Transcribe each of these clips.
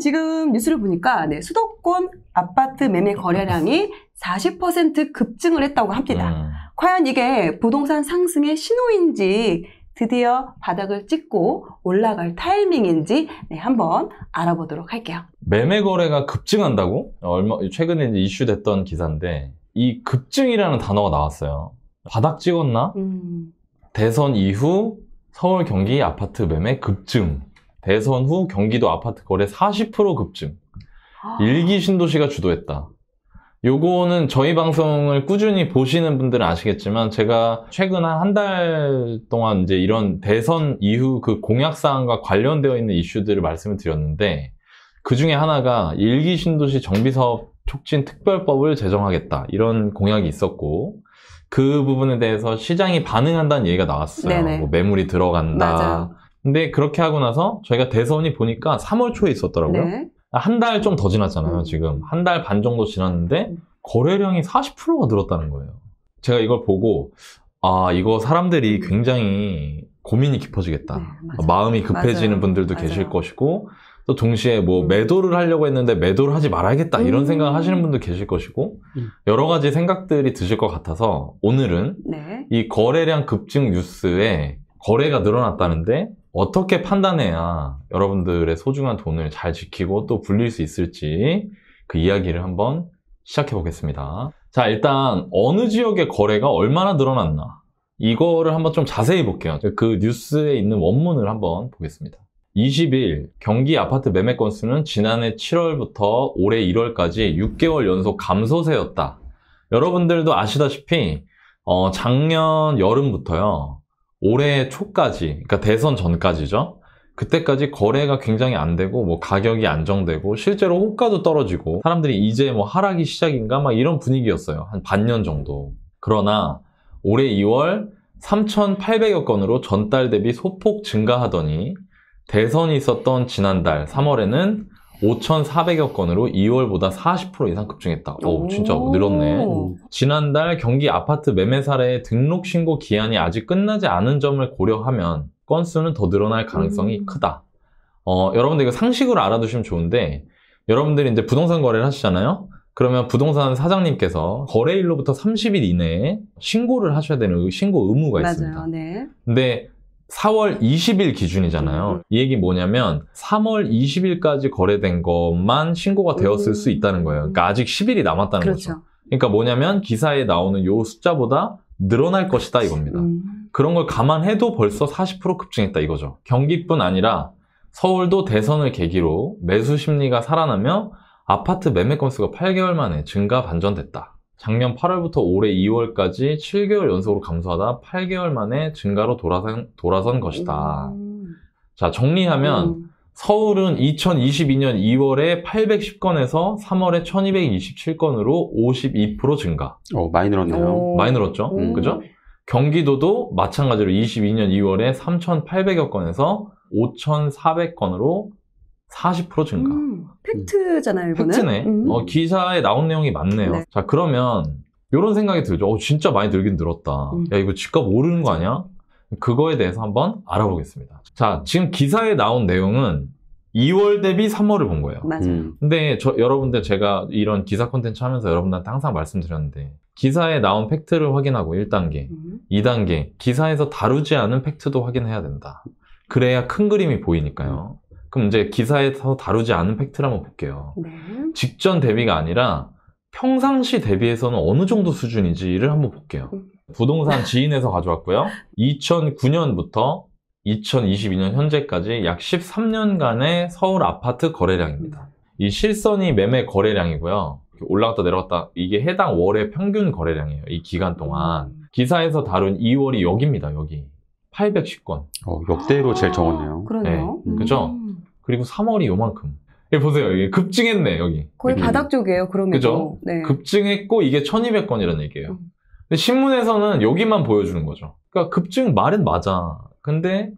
지금 뉴스를 보니까 네, 수도권 아파트 매매 거래량이 40% 급증을 했다고 합니다. 음. 과연 이게 부동산 상승의 신호인지 드디어 바닥을 찍고 올라갈 타이밍인지 네, 한번 알아보도록 할게요. 매매 거래가 급증한다고? 얼마 최근에 이제 이슈됐던 기사인데 이 급증이라는 단어가 나왔어요. 바닥 찍었나? 음. 대선 이후 서울 경기 아파트 매매 급증. 대선 후 경기도 아파트 거래 40% 급증. 아. 일기 신도시가 주도했다. 요거는 저희 방송을 꾸준히 보시는 분들은 아시겠지만 제가 최근 한 달 동안 이제 이런 대선 이후 그 공약 사항과 관련되어 있는 이슈들을 말씀을 드렸는데 그 중에 하나가 일기 신도시 정비 사업 촉진 특별법을 제정하겠다 이런 공약이 있었고 그 부분에 대해서 시장이 반응한다는 얘기가 나왔어요. 뭐 매물이 들어간다. 맞아. 근데 그렇게 하고 나서 저희가 대선이 보니까 3월 초에 있었더라고요. 네. 한달 좀 더 지났잖아요, 음. 지금. 한 달 반 정도 지났는데 음. 거래량이 40%가 늘었다는 거예요. 제가 이걸 보고 아, 이거 사람들이 음. 굉장히 고민이 깊어지겠다. 네, 어, 마음이 급해지는 맞아요. 분들도 맞아요. 계실 것이고 또 동시에 뭐 음. 매도를 하려고 했는데 매도를 하지 말아야겠다 음. 이런 생각 을 하시는 분도 계실 것이고 음. 여러 가지 생각들이 드실 것 같아서 오늘은 네. 이 거래량 급증 뉴스에 거래가 늘어났다는데 어떻게 판단해야 여러분들의 소중한 돈을 잘 지키고 또 불릴 수 있을지 그 이야기를 한번 시작해 보겠습니다. 자, 일단 어느 지역의 거래가 얼마나 늘어났나 이거를 한번 좀 자세히 볼게요. 그 뉴스에 있는 원문을 한번 보겠습니다. 20일 경기 아파트 매매 건수는 지난해 7월부터 올해 1월까지 6개월 연속 감소세였다. 여러분들도 아시다시피 어, 작년 여름부터요. 올해 초까지, 그러니까 대선 전까지죠. 그때까지 거래가 굉장히 안 되고 뭐 가격이 안정되고 실제로 호가도 떨어지고 사람들이 이제 뭐 하락이 시작인가 막 이런 분위기였어요. 한 반년 정도. 그러나 올해 2월 3,800여 건으로 전달 대비 소폭 증가하더니 대선이 있었던 지난달 3월에는 5,400여 건으로 2월보다 40% 이상 급증했다. 오, 진짜 늘었네. 지난달 경기 아파트 매매 사례의 등록 신고 기한이 아직 끝나지 않은 점을 고려하면 건수는 더 늘어날 가능성이 음. 크다. 어, 여러분들 이거 상식으로 알아두시면 좋은데 여러분들이 이제 부동산 거래를 하시잖아요. 그러면 부동산 사장님께서 거래일로부터 30일 이내에 신고를 하셔야 되는 신고 의무가 있습니다. 네. 근데 4월 20일 기준이잖아요. 음. 이 얘기 뭐냐면 3월 20일까지 거래된 것만 신고가 되었을 수 음. 있다는 거예요. 그러니까 아직 10일이 남았다는 그렇죠. 거죠. 그러니까 뭐냐면 기사에 나오는 요 숫자보다 늘어날 것이다 이겁니다. 음. 그런 걸 감안해도 벌써 40% 급증했다 이거죠. 경기뿐 아니라 서울도 대선을 계기로 매수 심리가 살아나며 아파트 매매 건수가 8개월 만에 증가 반전됐다. 작년 8월부터 올해 2월까지 7개월 연속으로 감소하다 8개월 만에 증가로 돌아선, 돌아선 것이다. 음. 자, 정리하면 음. 서울은 2022년 2월에 810건에서 3월에 1227건으로 52% 증가. 어, 많이 늘었네요. 오. 많이 늘었죠? 음. 그죠? 경기도도 마찬가지로 22년 2월에 3,800여 건에서 5,400건으로 40% 증가. 음, 팩트잖아요, 이거는. 팩트네. 음. 어, 기사에 나온 내용이 맞네요. 네. 자, 그러면 이런 생각이 들죠. 어, 진짜 많이 들긴 들었다. 음. 야, 이거 집값 오르는 거 아니야? 그거에 대해서 한번 알아보겠습니다. 자, 지금 기사에 나온 내용은 2월 대비 3월을 본 거예요. 맞아요. 음. 근데 저, 여러분들 제가 이런 기사 콘텐츠 하면서 여러분들한테 항상 말씀드렸는데 기사에 나온 팩트를 확인하고 1단계, 2단계 음. 기사에서 다루지 않은 팩트도 확인해야 된다. 그래야 큰 그림이 보이니까요. 음. 그럼 이제 기사에서 다루지 않은 팩트를 한번 볼게요. 네. 직전 대비가 아니라 평상시 대비해서는 어느 정도 수준인지를 한번 볼게요. 음. 부동산 지인에서 가져왔고요. 2009년부터 2022년 현재까지 약 13년간의 서울 아파트 거래량입니다. 음. 이 실선이 매매 거래량이고요. 올라갔다 내려갔다 이게 해당 월의 평균 거래량이에요. 이 기간 동안 음. 기사에서 다룬 2월이 여기입니다. 여기 810건. 어, 역대로 제일 적었네요. 아, 그러네요. 네, 음. 그죠? 그리고 3월이 요만큼. 여 보세요. 이게 급증했네, 여기. 거의 여기. 바닥 쪽이에요, 그러면. 그죠? 네. 급증했고, 이게 1200건이라는 얘기예요. 음. 근데 신문에서는 여기만 보여주는 거죠. 그러니까 급증 말은 맞아. 근데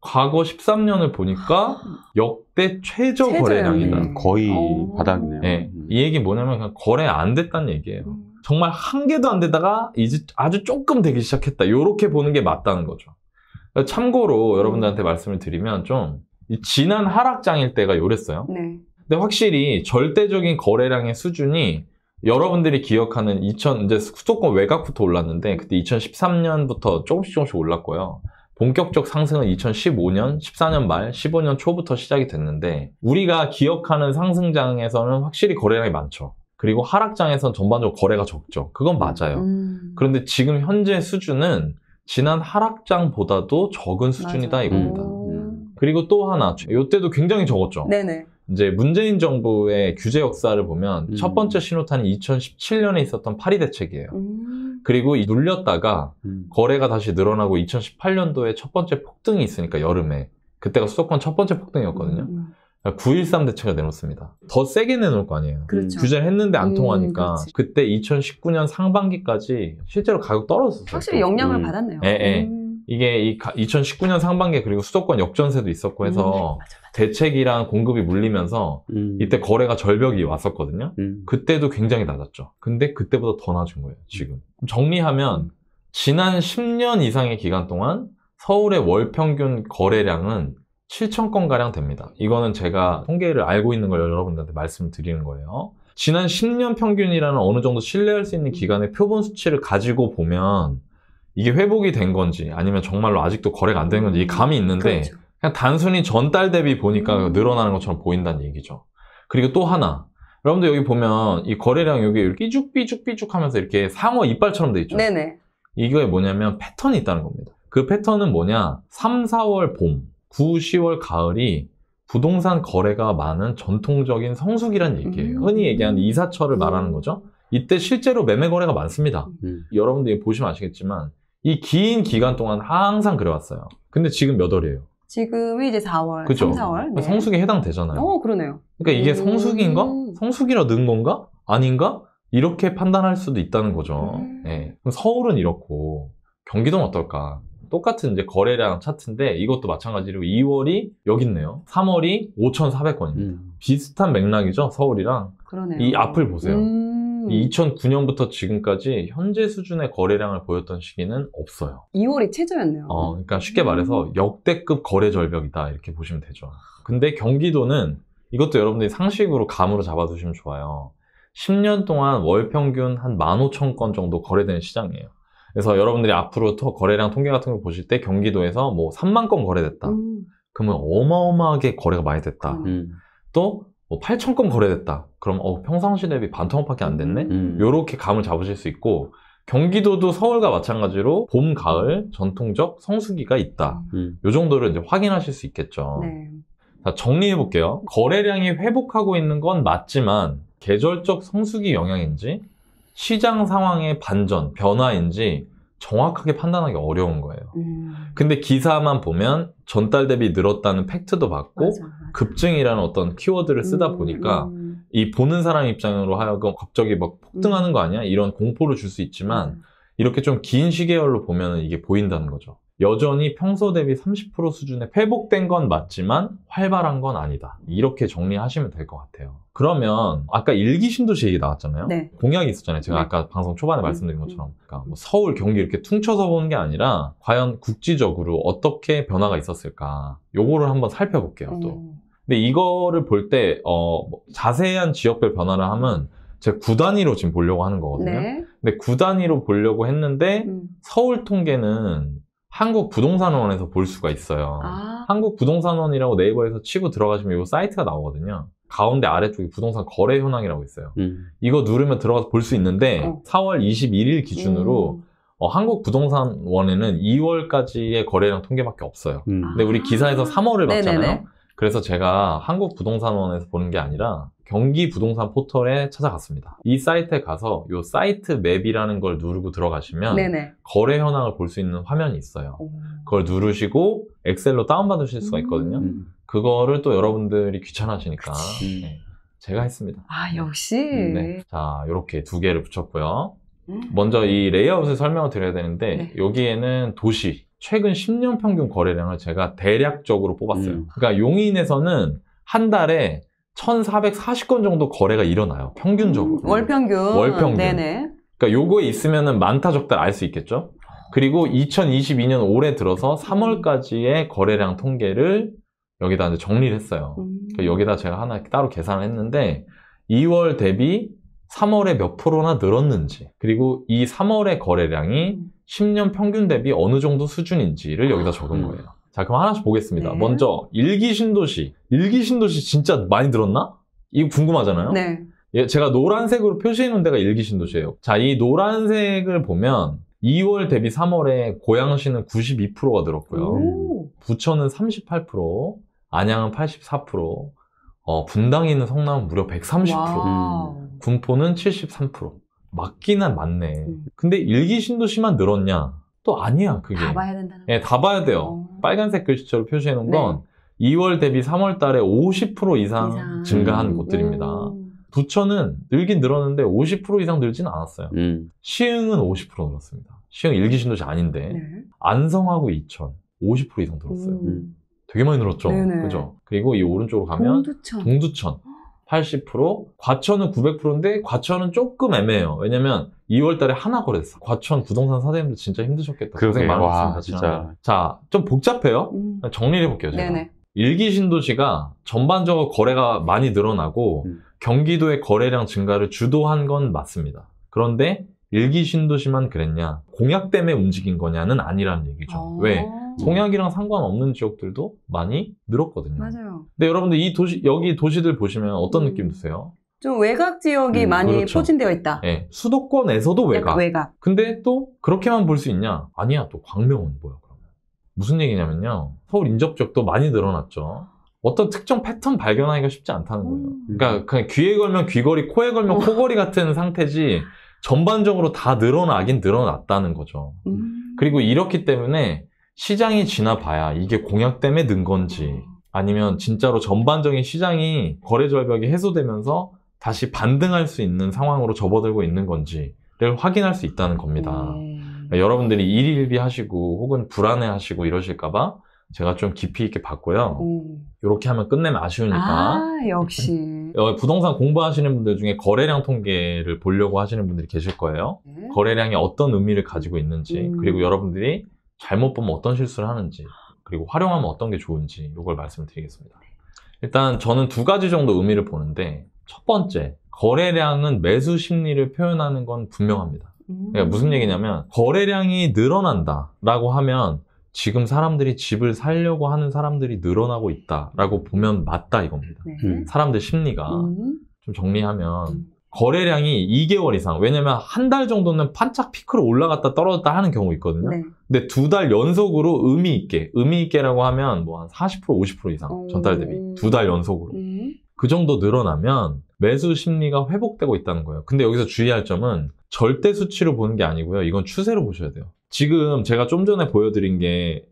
과거 13년을 보니까 아. 역대 최저 거래량이다. 음, 거의 오. 어. 바닥이네요. 네. 음. 이 얘기 뭐냐면 그냥 거래 안 됐다는 얘기예요. 음. 정말 한 개도 안 되다가 이제 아주 조금 되기 시작했다. 이렇게 보는 게 맞다는 거죠. 참고로 여러분들한테 말씀을 드리면 좀 지난 하락장일 때가 요랬어요. 네. 근데 확실히 절대적인 거래량의 수준이 여러분들이 기억하는 2000 이제 수도권 외곽부터 올랐는데 그때 2013년부터 조금씩 조금씩 올랐고요. 본격적 상승은 2015년, 14년 말, 15년 초부터 시작이 됐는데 우리가 기억하는 상승장에서는 확실히 거래량이 많죠. 그리고 하락장에서는 전반적으로 거래가 적죠. 그건 맞아요. 음. 그런데 지금 현재 수준은 지난 하락장보다도 적은 수준이다 맞아요. 이겁니다. 음. 그리고 또 하나, 이때도 굉장히 적었죠. 네네. 이제 문재인 정부의 규제 역사를 보면 음. 첫 번째 신호탄이 2017년에 있었던 파리 대책이에요. 음. 그리고 눌렸다가 음. 거래가 다시 늘어나고 2018년도에 첫 번째 폭등이 있으니까 여름에 그때가 수도권 첫 번째 폭등이었거든요. 9.13 음, 음. 그러니까 대책을 내놓습니다. 더 세게 내놓을 거 아니에요. 그렇죠. 규제를 했는데 안 음, 통하니까 그때 2019년 상반기까지 실제로 가격 떨어졌어요. 확실히 영향을 받았네요. 예, 예. 이게 이 2019년 상반기에 그리고 수도권 역전세도 있었고 해서 음, 맞아, 맞아. 대책이랑 공급이 물리면서 음. 이때 거래가 절벽이 왔었거든요. 음. 그때도 굉장히 낮았죠. 근데 그때보다 더 낮은 거예요, 지금. 정리하면 지난 10년 이상의 기간 동안 서울의 월 평균 거래량은 7천 건가량 됩니다. 이거는 제가 통계를 알고 있는 걸 여러분들한테 말씀드리는 거예요. 지난 10년 평균이라는 어느 정도 신뢰할 수 있는 기간의 표본 수치를 가지고 보면 이게 회복이 된 건지 아니면 정말로 아직도 거래가 안 된 건지 이 감이 있는데 그렇죠. 그냥 단순히 전달 대비 보니까 음. 늘어나는 것처럼 보인다는 얘기죠. 그리고 또 하나 여러분들 여기 보면 이 거래량 여기 이렇게 삐죽삐죽삐죽 하면서 이렇게 상어 이빨처럼 돼 있죠. 네네. 이게 뭐냐면 패턴이 있다는 겁니다. 그 패턴은 뭐냐? 3, 4월 봄, 9, 10월 가을이 부동산 거래가 많은 전통적인 성수기란 얘기예요. 음. 흔히 얘기하는 이사철을 음. 말하는 거죠. 이때 실제로 매매 거래가 많습니다. 음. 여러분들이 보시면 아시겠지만 이긴 기간 동안 항상 그래왔어요. 근데 지금 몇 월이에요? 지금이 이제 4월, 그죠 3, 4월. 그러니까 네. 성수기 에 해당되잖아요. 어, 그러네요. 그러니까 이게 음... 성수기인가? 성수기라 는 건가? 아닌가? 이렇게 판단할 수도 있다는 거죠. 음... 네. 그럼 서울은 이렇고 경기도는 어떨까? 똑같은 이제 거래량 차트인데 이것도 마찬가지로 2월이 여기 있네요. 3월이 5,400건입니다. 음. 비슷한 맥락이죠, 서울이랑. 그러네요. 이 앞을 보세요. 음. 음. 2009년부터 지금까지 현재 수준의 거래량을 보였던 시기는 없어요. 2월이 최저였네요. 어, 그러니까 쉽게 말해서 음. 역대급 거래 절벽이다 이렇게 보시면 되죠. 근데 경기도는 이것도 여러분들이 상식으로 감으로 잡아두시면 좋아요. 10년 동안 월 평균 한 15,000건 정도 거래되는 시장이에요. 그래서 여러분들이 앞으로 더 거래량 통계 같은 걸 보실 때 경기도에서 뭐 3만 건 거래됐다. 음. 그러면 어마어마하게 거래가 많이 됐다. 또 뭐8 0건 거래됐다. 그럼 어, 평상시 대비 반토막밖에 안 됐네. 이렇게 음, 음. 감을 잡으실 수 있고 경기도도 서울과 마찬가지로 봄, 가을 전통적 성수기가 있다. 음. 음. 요 정도를 이제 확인하실 수 있겠죠. 네. 자, 정리해 볼게요. 거래량이 회복하고 있는 건 맞지만 계절적 성수기 영향인지 시장 상황의 반전, 변화인지 정확하게 판단하기 어려운 거예요. 음. 근데 기사만 보면 전달 대비 늘었다는 팩트도 봤고 맞아. 급증이라는 어떤 키워드를 쓰다 음. 보니까 음. 이 보는 사람 입장으로 하여금 갑자기 막 폭등하는 음. 거 아니야? 이런 공포를 줄 수 있지만 음. 이렇게 좀 긴 시계열로 보면 이게 보인다는 거죠. 여전히 평소 대비 30% 수준의 회복된 건 맞지만 활발한 건 아니다. 이렇게 정리하시면 될 것 같아요. 그러면 아까 일기신도시 얘기 나왔잖아요. 네. 공약이 있었잖아요. 제가 네. 아까 방송 초반에 말씀드린 것처럼 그러니까 뭐 서울, 경기 이렇게 퉁쳐서 보는 게 아니라 과연 국지적으로 어떻게 변화가 있었을까 요거를 한번 살펴볼게요. 또 음. 근데 이거를 볼때 어, 뭐 자세한 지역별 변화를 하면 제가 9단위로 지금 보려고 하는 거거든요. 네. 근데 9단위로 보려고 했는데 음. 서울 통계는 한국 부동산원에서 볼 수가 있어요. 아. 한국 부동산원이라고 네이버에서 치고 들어가시면 이 사이트가 나오거든요. 가운데 아래쪽에 부동산 거래 현황이라고 있어요. 음. 이거 누르면 들어가서 볼 수 있는데 어. 4월 21일 기준으로 음. 어, 한국 부동산원에는 2월까지의 거래량 통계밖에 없어요. 음. 아. 근데 우리 기사에서 3월을 봤잖아요. 네네네. 그래서 제가 한국 부동산원에서 보는 게 아니라 경기 부동산 포털에 찾아갔습니다. 이 사이트에 가서 이 사이트 맵이라는 걸 누르고 들어가시면 네네. 거래 현황을 볼 수 있는 화면이 있어요. 그걸 누르시고 엑셀로 다운받으실 수가 있거든요. 음. 그거를 또 여러분들이 귀찮아시니까 네, 제가 했습니다. 아 역시. 음, 네. 자 이렇게 두 개를 붙였고요. 음. 먼저 이 레이아웃을 설명을 드려야 되는데 네. 여기에는 도시 최근 10년 평균 거래량을 제가 대략적으로 뽑았어요. 음. 그러니까 용인에서는 한 달에 1,440건 정도 거래가 일어나요. 평균적으로. 음, 월 평균. 월 평균. 네네. 그러니까 요거에 있으면은 많다 적다 알 수 있겠죠? 그리고 2022년 올해 들어서 3월까지의 거래량 통계를 여기다 이제 정리를 했어요. 음. 그러니까 여기다 제가 하나 따로 계산을 했는데 2월 대비 3월에 몇 프로나 늘었는지 그리고 이 3월의 거래량이 음. 10년 평균 대비 어느 정도 수준인지를 여기다 아, 적은 음. 거예요. 자, 그럼 하나씩 보겠습니다. 네. 먼저 일기 신도시. 일기 신도시 진짜 많이 들었나? 이거 궁금하잖아요. 네. 예, 제가 노란색으로 표시해 놓은 데가 일기 신도시예요. 자, 이 노란색을 보면 2월 대비 3월에 고양시는 92%가 늘었고요. 오. 부천은 38%, 안양은 84%, 어, 분당에 있는 성남은 무려 130%, 와. 군포는 73%. 맞기는 맞네. 음. 근데 일기 신도시만 늘었냐? 또 아니야, 그게. 다 봐야 된다는 예, 네, 다 봐야 돼요. 어. 빨간색 글씨체로 표시해 놓은 네. 건 네. 2월 대비 3월 달에 50% 이상, 이상. 증가한 음. 곳들입니다. 음. 부천은 늘긴 늘었는데 50% 이상 늘진 않았어요. 음. 시흥은 50% 늘었습니다. 시흥 일기 신도시 아닌데. 네. 안성하고 이천 50% 이상 늘었어요. 음. 되게 많이 늘었죠. 네네. 그죠? 그리고 이 오른쪽으로 가면 동두천. 동두천. 80%, 과천은 900%인데 과천은 조금 애매해요. 왜냐면 2월 달에 하나 거래했어. 과천 부동산 사장님들 진짜 힘드셨겠다. 그러게, 고생 많으셨습니다. 와, 진짜. 자, 좀 복잡해요. 음. 정리를 해볼게요. 제가. 네네. 일기 신도시가 전반적으로 거래가 많이 늘어나고 음. 경기도의 거래량 증가를 주도한 건 맞습니다. 그런데 일기 신도시만 그랬냐 공약 때문에 움직인 거냐는 아니라는 얘기죠. 오. 아. 왜? 동양이랑 상관없는 지역들도 많이 늘었거든요. 맞아요. 근데 여러분들 이 도시 여기 도시들 보시면 어떤 음. 느낌 드세요? 좀 외곽 지역이 음, 많이 그렇죠. 포진되어 있다. 네. 수도권에서도 외곽. 외곽. 근데 또 그렇게만 볼 수 있냐? 아니야. 또 광명은 뭐야 그러면. 무슨 얘기냐면요. 서울 인접 지역도 많이 늘어났죠. 어떤 특정 패턴 발견하기가 쉽지 않다는 거예요. 음. 그러니까 그냥 귀에 걸면 귀걸이, 코에 걸면 어. 코걸이 같은 상태지 전반적으로 다 늘어나긴 늘어났다는 거죠. 음. 그리고 이렇기 때문에 시장이 지나봐야 이게 공약 때문에 는 건지 음. 아니면 진짜로 전반적인 시장이 거래 절벽이 해소되면서 다시 반등할 수 있는 상황으로 접어들고 있는 건지를 확인할 수 있다는 겁니다. 그 여러분들이 일일비 하시고 혹은 불안해 하시고 이러실까봐 제가 좀 깊이 있게 봤고요. 이렇게 음. 하면 끝내면 아쉬우니까. 아, 역시. 어, 부동산 공부하시는 분들 중에 거래량 통계를 보려고 하시는 분들이 계실 거예요. 네. 거래량이 어떤 의미를 가지고 있는지, 음. 그리고 여러분들이 잘못 보면 어떤 실수를 하는지 그리고 활용하면 어떤 게 좋은지 이걸 말씀을 드리겠습니다. 네. 일단 저는 두 가지 정도 의미를 보는데 첫 번째 거래량은 매수 심리를 표현하는 건 분명합니다. 그러니까 무슨 음. 얘기냐면 거래량이 늘어난다라고 하면 지금 사람들이 집을 살려고 하는 사람들이 늘어나고 있다라고 보면 맞다 이겁니다. 네. 음. 사람들 심리가 음. 좀 정리하면 거래량이 2개월 이상 왜냐면 한 달 정도는 반짝 피크로 올라갔다 떨어졌다 하는 경우 있거든요 네. 근데 두 달 연속으로 의미 있게 의미 있게라고 하면 뭐 한 40% 50% 이상 음... 전달 대비 두 달 연속으로 음... 그 정도 늘어나면 매수 심리가 회복되고 있다는 거예요 근데 여기서 주의할 점은 절대 수치로 보는 게 아니고요 이건 추세로 보셔야 돼요 지금 제가 좀 전에 보여드린 게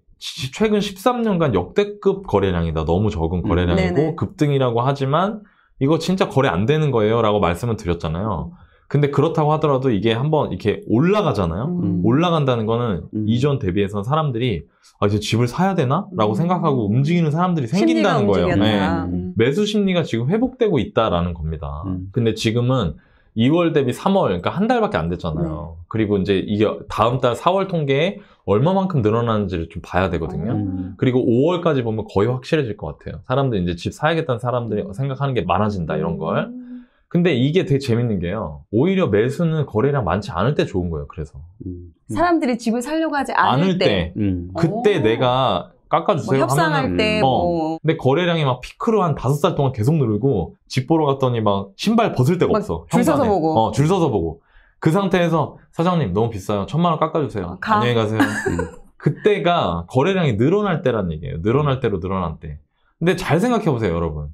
최근 13년간 역대급 거래량이다 너무 적은 음, 거래량이고 음, 급등이라고 하지만 이거 진짜 거래 안 되는 거예요 라고 말씀을 드렸잖아요 근데 그렇다고 하더라도 이게 한번 이렇게 올라가잖아요 음. 음. 올라간다는 거는 음. 이전 대비해서 사람들이 아 이제 집을 사야 되나? 라고 음. 생각하고 움직이는 사람들이 생긴다는 거예요 네. 매수 심리가 지금 회복되고 있다라는 겁니다 음. 근데 지금은 2월 대비 3월, 그러니까 한 달밖에 안 됐잖아요. 네. 그리고 이제 이게 다음 달 4월 통계에 얼마만큼 늘어나는지를 좀 봐야 되거든요. 음. 그리고 5월까지 보면 거의 확실해질 것 같아요. 사람들이 제집 사야겠다는 사람들이 음. 생각하는 게 많아진다, 이런 걸. 음. 근데 이게 되게 재밌는 게요. 오히려 매수는 거래량 많지 않을 때 좋은 거예요. 그래서 음. 사람들이 집을 살려고 하지 않을, 않을 때, 때. 음. 그때 내가 깎아주세요. 뭐 협상할 때 어. 뭐. 어, 근데 거래량이 막 피크로 한 다섯 살 동안 계속 늘고 집 보러 갔더니 막 신발 벗을 데가 없어. 줄 서서 보고. 어, 줄 서서 보고. 그 상태에서 사장님 너무 비싸요. 천만 원 깎아주세요. 어, 가. 안녕히 가세요. 음. 그때가 거래량이 늘어날 때란 얘기예요. 늘어날 때로 늘어난 때. 근데 잘 생각해 보세요, 여러분.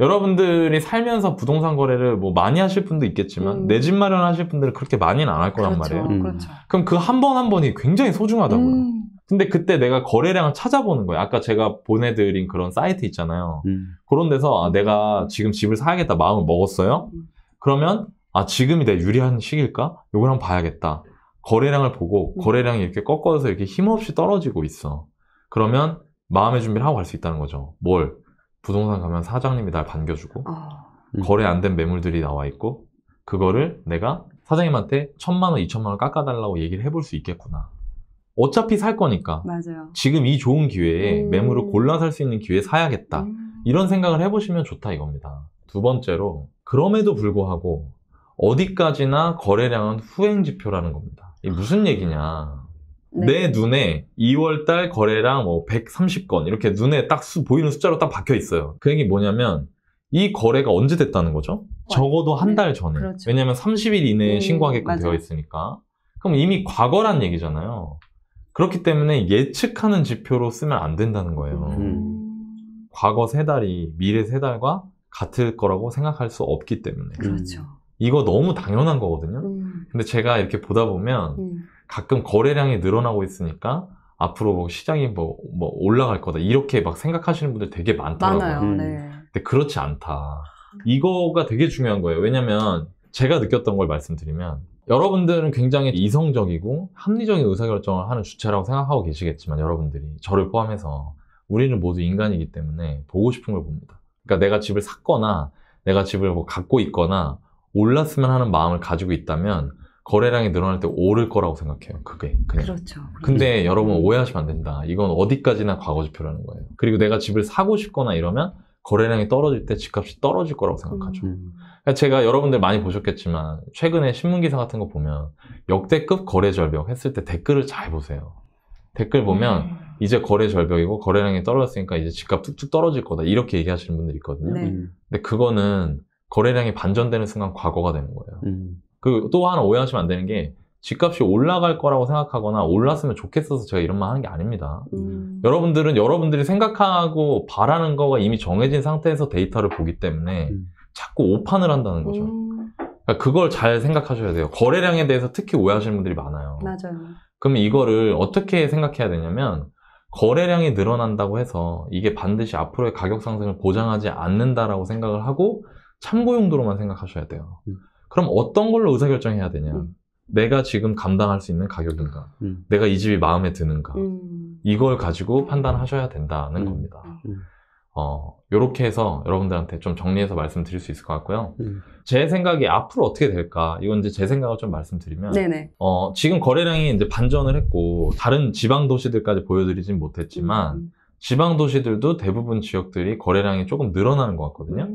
여러분들이 살면서 부동산 거래를 뭐 많이 하실 분도 있겠지만 음. 내집 마련하실 분들은 그렇게 많이는 안 할 거란 그렇죠, 말이에요. 음. 그 그럼 그 한 번한 한 번이 굉장히 소중하다고요. 음. 근데 그때 내가 거래량을 찾아보는 거예요. 아까 제가 보내드린 그런 사이트 있잖아요. 음. 그런 데서 아, 내가 지금 집을 사야겠다 마음을 먹었어요. 그러면 아 지금이 내 유리한 시기일까? 이걸 한번 봐야겠다. 거래량을 보고 음. 거래량이 이렇게 꺾어서 져 이렇게 힘없이 떨어지고 있어. 그러면 마음의 준비를 하고 갈 수 있다는 거죠. 뭘? 부동산 가면 사장님이 날 반겨주고 어. 거래 안 된 매물들이 나와 있고 그거를 내가 사장님한테 천만 원, 이천만 원 깎아달라고 얘기를 해볼 수 있겠구나. 어차피 살 거니까 맞아요. 지금 이 좋은 기회에 음. 매물을 골라 살 수 있는 기회 사야겠다 음. 이런 생각을 해보시면 좋다 이겁니다 두 번째로 그럼에도 불구하고 어디까지나 거래량은 후행 지표라는 겁니다 이게 무슨 얘기냐 네. 내 눈에 2월달 거래량 뭐 130건 이렇게 눈에 딱 수, 보이는 숫자로 딱 박혀 있어요 그 얘기 뭐냐면 이 거래가 언제 됐다는 거죠? 와, 적어도 한달 네. 전에 그렇죠. 왜냐면 30일 이내에 음, 신고하게끔 맞아. 되어 있으니까 그럼 이미 과거란 얘기잖아요 그렇기 때문에 예측하는 지표로 쓰면 안 된다는 거예요. 음. 과거 세 달이 미래 세 달과 같을 거라고 생각할 수 없기 때문에. 음. 그렇죠. 이거 너무 당연한 거거든요. 음. 근데 제가 이렇게 보다 보면 음. 가끔 거래량이 늘어나고 있으니까 앞으로 뭐 시장이 뭐, 뭐 올라갈 거다 이렇게 막 생각하시는 분들 되게 많더라고요. 많아요. 음. 네. 근데 그렇지 않다. 음. 이거가 되게 중요한 거예요. 왜냐면 제가 느꼈던 걸 말씀드리면 여러분들은 굉장히 이성적이고 합리적인 의사결정을 하는 주체라고 생각하고 계시겠지만 여러분들이 저를 포함해서 우리는 모두 인간이기 때문에 보고 싶은 걸 봅니다. 그러니까 내가 집을 샀거나 내가 집을 뭐 갖고 있거나 올랐으면 하는 마음을 가지고 있다면 거래량이 늘어날 때 오를 거라고 생각해요. 그게 그냥. 그렇죠. 근데 음. 여러분 오해하시면 안 된다. 이건 어디까지나 과거지표라는 거예요. 그리고 내가 집을 사고 싶거나 이러면 거래량이 떨어질 때 집값이 떨어질 거라고 생각하죠. 음. 그러니까 제가 여러분들 많이 보셨겠지만 최근에 신문 기사 같은 거 보면 역대급 거래 절벽 했을 때 댓글을 잘 보세요. 댓글 보면 음. 이제 거래 절벽이고 거래량이 떨어졌으니까 이제 집값 뚝뚝 떨어질 거다 이렇게 얘기하시는 분들이 있거든요. 네. 근데 그거는 거래량이 반전되는 순간 과거가 되는 거예요. 음. 그리고 또 하나 오해하시면 안 되는 게 집값이 올라갈 거라고 생각하거나 올랐으면 좋겠어서 제가 이런 말 하는 게 아닙니다. 음. 여러분들은 여러분들이 생각하고 바라는 거가 이미 정해진 상태에서 데이터를 보기 때문에 음. 자꾸 오판을 한다는 거죠. 음. 그러니까 그걸 잘 생각하셔야 돼요. 거래량에 대해서 특히 오해하시는 분들이 많아요. 맞아요. 그러면 이거를 어떻게 생각해야 되냐면 거래량이 늘어난다고 해서 이게 반드시 앞으로의 가격 상승을 보장하지 않는다라고 생각을 하고 참고 용도로만 생각하셔야 돼요. 음. 그럼 어떤 걸로 의사결정해야 되냐? 음. 내가 지금 감당할 수 있는 가격인가, 음. 내가 이 집이 마음에 드는가, 음. 이걸 가지고 판단하셔야 된다는 음. 겁니다. 음. 음. 어, 요렇게 해서 여러분들한테 좀 정리해서 말씀드릴 수 있을 것 같고요. 음. 제 생각이 앞으로 어떻게 될까, 이건 이제 제 생각을 좀 말씀드리면, 네네. 어, 지금 거래량이 이제 반전을 했고, 다른 지방 도시들까지 보여드리진 못했지만, 지방 도시들도 대부분 지역들이 거래량이 조금 늘어나는 것 같거든요.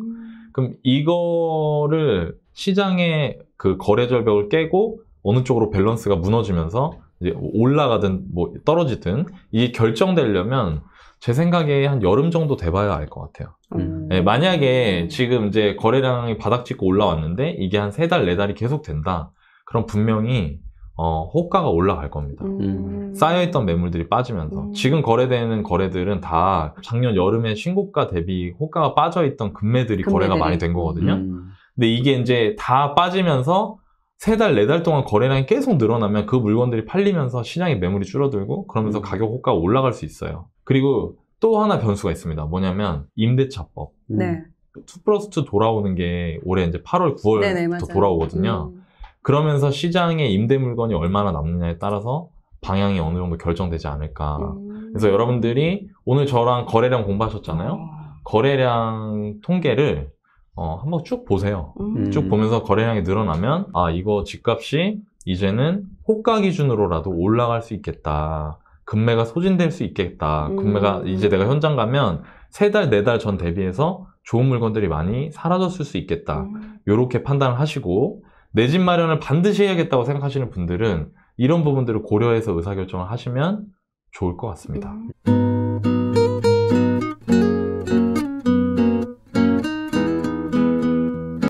그럼 이거를 시장의 그 거래 절벽을 깨고 어느 쪽으로 밸런스가 무너지면서 이제 올라가든 뭐 떨어지든 이게 결정되려면 제 생각에 한 여름 정도 돼봐야 알 것 같아요. 음. 네, 만약에 지금 이제 거래량이 바닥 찍고 올라왔는데 이게 한 세 달, 네 달이 계속 된다. 그럼 분명히 어, 호가가 올라갈 겁니다. 음. 음. 쌓여있던 매물들이 빠지면서 음. 지금 거래되는 거래들은 다 작년 여름에 신고가 대비 호가가 빠져있던 금매들이, 금매들이. 거래가 많이 된 거거든요. 음. 근데 이게 이제 다 빠지면서 3 달, 4달 동안 거래량이 계속 늘어나면 그 물건들이 팔리면서 시장의 매물이 줄어들고 그러면서 음. 가격 호가가 올라갈 수 있어요. 그리고 또 하나 변수가 있습니다. 뭐냐면 임대차법. 음. 네. 투 플러스 투 돌아오는 게 올해 이제 8월, 9월부터 돌아오거든요. 음. 그러면서 시장에 임대 물건이 얼마나 남느냐에 따라서 방향이 어느 정도 결정되지 않을까. 음. 그래서 여러분들이 오늘 저랑 거래량 공부하셨잖아요. 음. 거래량 통계를 어, 한번 쭉 보세요. 음. 쭉 보면서 거래량이 늘어나면 아 이거 집값이 이제는 호가 기준으로라도 올라갈 수 있겠다. 금매가 소진될 수 있겠다. 음. 금매가 이제 내가 현장 가면 세 달, 네 달 전 대비해서 좋은 물건들이 많이 사라졌을 수 있겠다. 이렇게 음. 판단을 하시고 내 집 마련을 반드시 해야겠다고 생각하시는 분들은 이런 부분들을 고려해서 의사결정을 하시면 좋을 것 같습니다. 음.